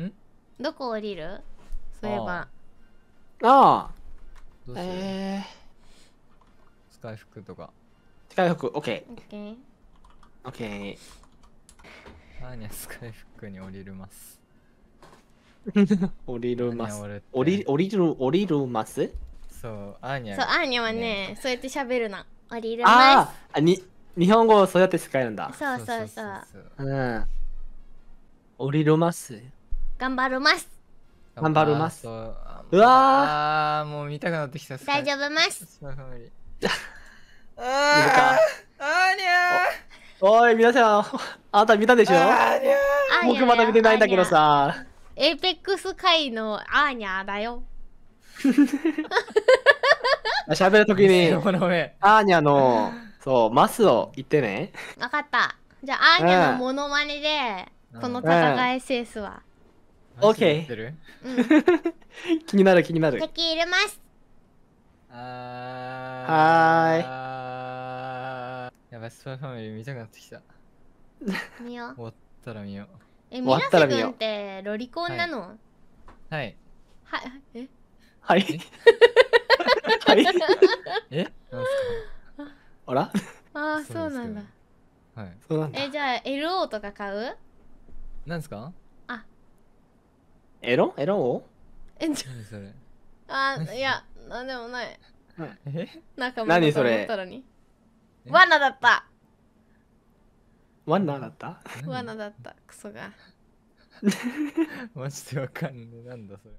んどこ降りるそういえばああどうするえー、使ッ服とか使オッケー。オッケー。アーニャスカイ服に降りるます降りるます降り降りる降りるますそうアーニャそうアーニャはね、ね、そうやって喋るな降りるますあに日本語をそうやって使えるんだそうそうそううん降りるます頑張ります頑張りますうわあもう見たくなってきた大丈夫ます ああにゃおい皆さんあなた見たでしょ僕まだ見てないんだけどさエーペックス界のアーニャだよ 喋るときに、アーニャの、そう、マスを言ってね。分かった。じゃあ、アーニャのモノマネで、この戦い制スわ。うんオッケー。うん、気になる気になる敵入れますはーいやばいスパファミリー見たくなってきた見よう終わったら見ようえミラセ君ってロリコンなのはいはいえはいはいえなんすかあらああそうなんだはいそうなんだえじゃあ LO とか買うなんですかエロエロをえ、ちょそれあ、いや、なんでもない。え仲間何それ罠だった罠だった罠だった、クソが。マジでわかんねえ。なんだそれ。